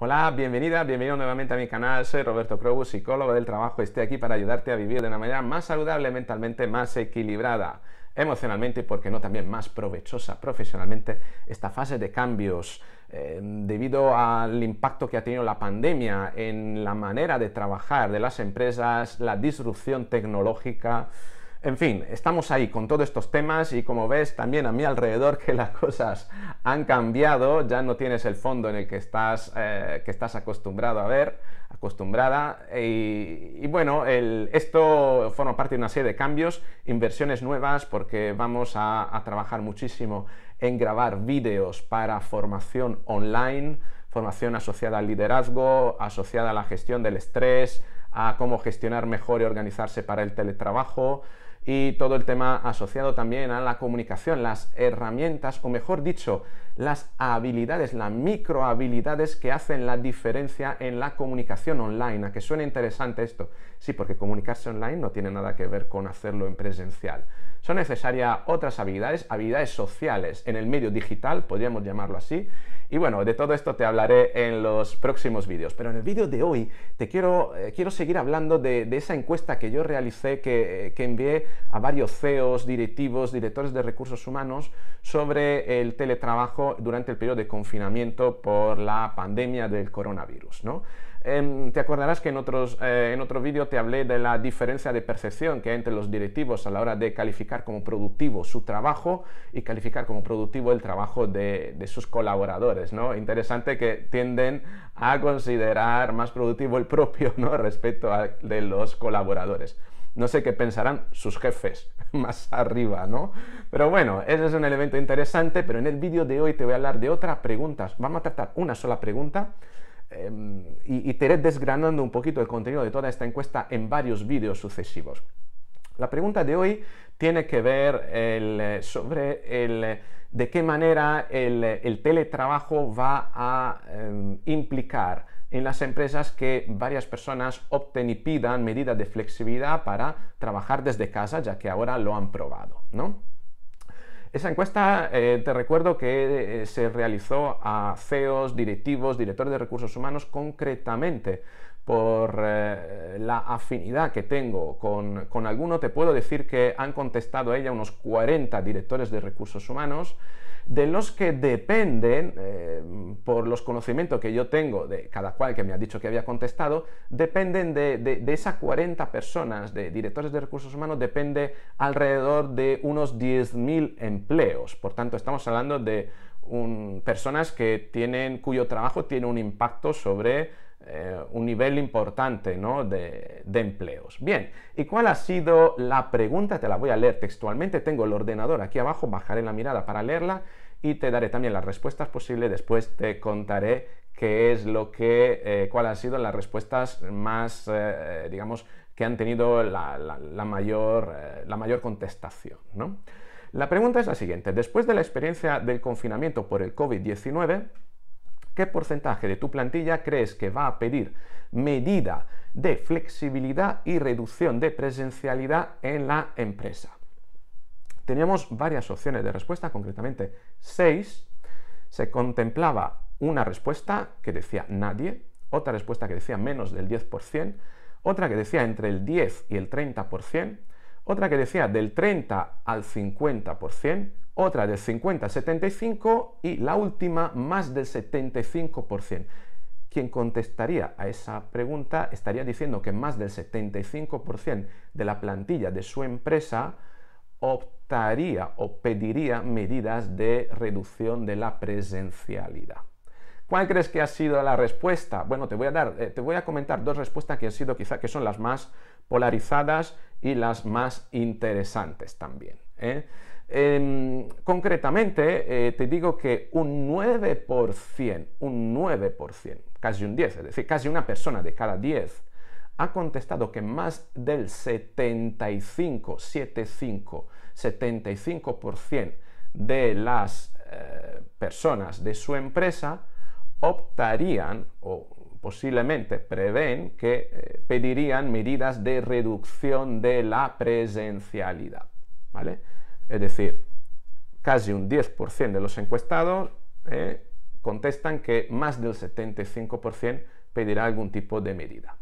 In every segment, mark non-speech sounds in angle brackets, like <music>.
Hola, bienvenida, bienvenido nuevamente a mi canal. Soy Roberto Crobus, psicólogo del trabajo. Estoy aquí para ayudarte a vivir de una manera más saludable mentalmente, más equilibrada emocionalmente y, por no, también más provechosa profesionalmente esta fase de cambios eh, debido al impacto que ha tenido la pandemia en la manera de trabajar de las empresas, la disrupción tecnológica, en fin, estamos ahí con todos estos temas y como ves también a mi alrededor que las cosas han cambiado, ya no tienes el fondo en el que estás, eh, que estás acostumbrado a ver, acostumbrada. Y, bueno, esto forma parte de una serie de cambios, inversiones nuevas, porque vamos a, a trabajar muchísimo en grabar vídeos para formación online, formación asociada al liderazgo, asociada a la gestión del estrés, a cómo gestionar mejor y organizarse para el teletrabajo y todo el tema asociado también a la comunicación, las herramientas, o mejor dicho, las habilidades, las micro habilidades que hacen la diferencia en la comunicación online. A que suena interesante esto. Sí, porque comunicarse online no tiene nada que ver con hacerlo en presencial. Son necesarias otras habilidades, habilidades sociales en el medio digital, podríamos llamarlo así. Y bueno, de todo esto te hablaré en los próximos vídeos. Pero en el vídeo de hoy te quiero, eh, quiero seguir hablando de, esa encuesta que yo realicé, que eh, envié a varios CEOs, directivos, directores de recursos humanos sobre el teletrabajo durante el periodo de confinamiento por la pandemia del coronavirus. ¿no? Em, te acordarás que eh, en, otro vídeo te hablé de la diferencia de percepción que hay entre los directivos a la hora de calificar como productivo su trabajo y calificar como productivo el trabajo de, sus colaboradores. ¿no? Interesante que tienden a considerar más productivo el propio ¿no? <laughs> respecto al de los colaboradores. No sé qué pensarán sus jefes <laughs> más arriba, ¿no? Pero bueno, ese es un elemento interesante, pero en el vídeo de hoy te voy a hablar de otras preguntas. Vamos a tratar una sola pregunta em, y, te iré desgranando un poquito el contenido de toda esta encuesta en varios vídeos sucesivos. La pregunta de hoy tiene que ver sobre el, de qué manera el, teletrabajo va a em, implicar en las empresas que varias personas opten y pidan medidas de flexibilidad para trabajar desde casa, ya que ahora lo han probado, ¿no? Esa encuesta, eh, te recuerdo que eh, se realizó a CEOs, directivos, directores de recursos humanos concretamente por eh, la afinidad que tengo con, con, alguno, te puedo decir que han contestado a ella unos 40 directores de recursos humanos de los que dependen, eh, por los conocimientos que yo tengo de cada cual que me ha dicho que había contestado, dependen de, esas 40 personas de directores de recursos humanos, depende alrededor de unos 10.000 empleos. Por tanto, estamos hablando de personas que tienen, cuyo trabajo tiene un impacto sobre eh, un nivel importante ¿no? de, empleos. Bien, ¿y cuál ha sido la pregunta? Te la voy a leer textualmente, tengo el ordenador aquí abajo, bajaré la mirada para leerla y te daré también las respuestas posibles, después te contaré qué es lo que, eh, cuál cuáles han sido las respuestas más, eh, digamos, que han tenido la, mayor, la mayor contestación. ¿no? La pregunta es la siguiente. Después de la experiencia del confinamiento por el COVID-19, ¿Qué porcentaje de tu plantilla crees que va a pedir medida de flexibilidad y reducción de presencialidad en la empresa? Teníamos varias opciones de respuesta, concretamente seis. Se contemplaba una respuesta que decía nadie, otra respuesta que decía menos del 10%, otra que decía entre el 10 y el 30%, otra que decía del 30 al 50%, otra del 50 75 y la última más del 75%. Quien contestaría a esa pregunta estaría diciendo que más del 75% de la plantilla de su empresa optaría o pediría medidas de reducción de la presencialidad. ¿Cuál crees que ha sido la respuesta? Bueno, te voy a dar, eh, te voy a comentar dos respuestas que han sido quizá que son las más polarizadas y las más interesantes también. ¿eh? Em, concretamente, eh, te digo que un 9%, un 9%, casi un 10, es decir, casi una persona de cada 10 ha contestado que más del 75, 75, 75% de las eh, personas de su empresa optarían o posiblemente prevén que eh, pedirían medidas de reducción de la presencialidad, ¿vale? Es decir, casi un 10% de los encuestados eh, contestan que más del 75% pedirá algún tipo de medida.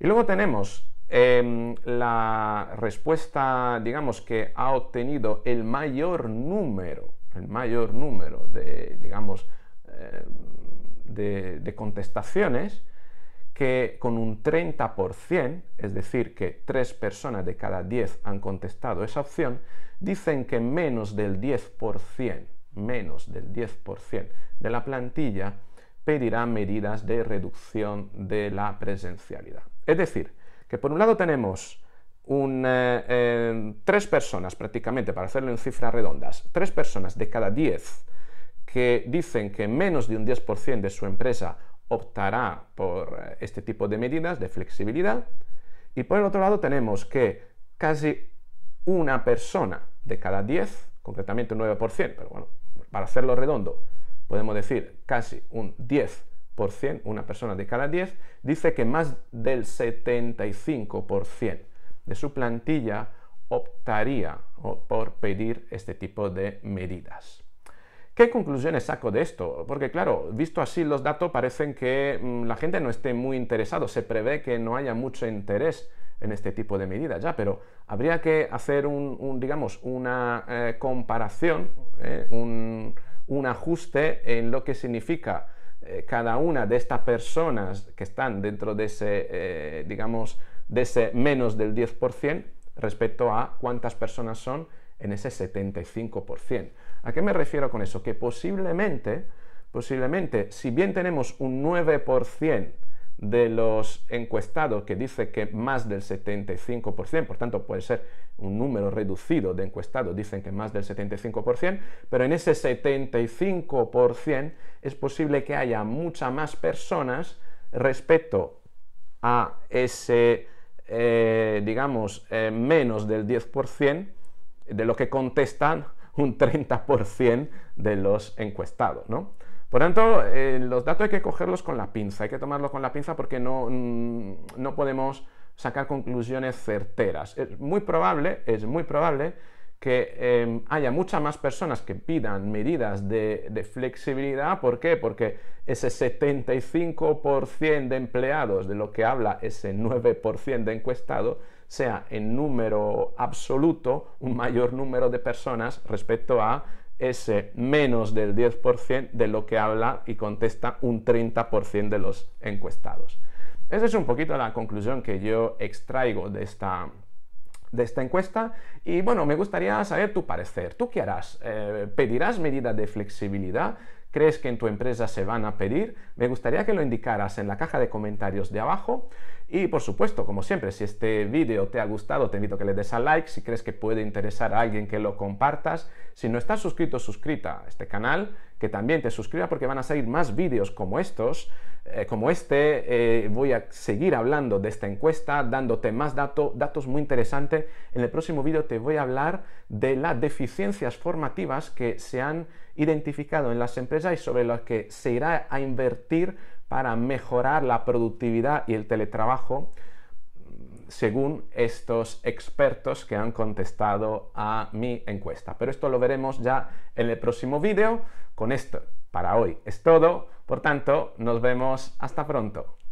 Y luego tenemos em, la respuesta, digamos, que ha obtenido el mayor número, el mayor número de em, contestaciones, que con un 30%, es decir, que 3 personas de cada 10 han contestado esa opción, dicen que menos del 10%, menos del 10% de la plantilla pedirá medidas de reducción de la presencialidad. Es decir, que por un lado tenemos eh, eh, tres personas prácticamente, para hacerlo en cifras redondas, tres personas de cada 10 que dicen que menos de un 10% de su empresa optará por eh, este tipo de medidas de flexibilidad. Y por el otro lado tenemos que casi una persona de cada 10, concretamente un 9%, pero bueno, para hacerlo redondo, podemos decir casi un 10%, una persona de cada 10, dice que más del 75% de su plantilla optaría por pedir este tipo de medidas. ¿Qué conclusiones saco de esto? Porque claro, visto así los datos, parecen que mm, la gente no esté muy interesado, se prevé que no haya mucho interés en este tipo de medidas ya, pero habría que hacer un, digamos, una eh, comparación, eh, un, ajuste en lo que significa eh, cada una de estas personas que están dentro de ese, digamos, de ese menos del 10% respecto a cuántas personas son en ese 75%. ¿A qué me refiero con eso? Que posiblemente, posiblemente, si bien tenemos un 9% de los encuestados que dice que más del 75%, por tanto puede ser un número reducido de encuestados, dicen que más del 75%, pero en ese 75% es posible que haya muchas más personas respecto a ese, eh, digamos, eh, menos del 10% de lo que contestan un 30% de los encuestados, ¿no? Por tanto, eh, los datos hay que cogerlos con la pinza, hay que tomarlos con la pinza porque no, mm, podemos sacar conclusiones certeras. Es muy probable, es muy probable que em, haya muchas más personas que pidan medidas de, de flexibilidad. ¿Por qué? Porque ese 75% de empleados de lo que habla ese 9% de encuestado sea en número absoluto un mayor número de personas respecto a ese menos del 10% de lo que habla y contesta un 30% de los encuestados. Esa es un poquito la conclusión que yo extraigo de esta, encuesta y bueno, me gustaría saber tu parecer. ¿Tú qué harás? Eh, ¿Pedirás medidas de flexibilidad? crees que en tu empresa se van a pedir, me gustaría que lo indicaras en la caja de comentarios de abajo. Y por supuesto, como siempre, si este vídeo te ha gustado, te invito a que le des a like, si crees que puede interesar a alguien que lo compartas. Si no estás suscrito, suscrita a este canal, que también te suscriba porque van a salir más vídeos como estos. Eh, como este, eh, voy a seguir hablando de esta encuesta, dándote más datos, datos muy interesantes. En el próximo vídeo te voy a hablar de las deficiencias formativas que se han identificado en las empresas y sobre las que se irá a invertir para mejorar la productividad y el teletrabajo según estos expertos que han contestado a mi encuesta. Pero esto lo veremos ya en el próximo vídeo. Con esto para hoy. Es todo, por tanto, nos vemos hasta pronto.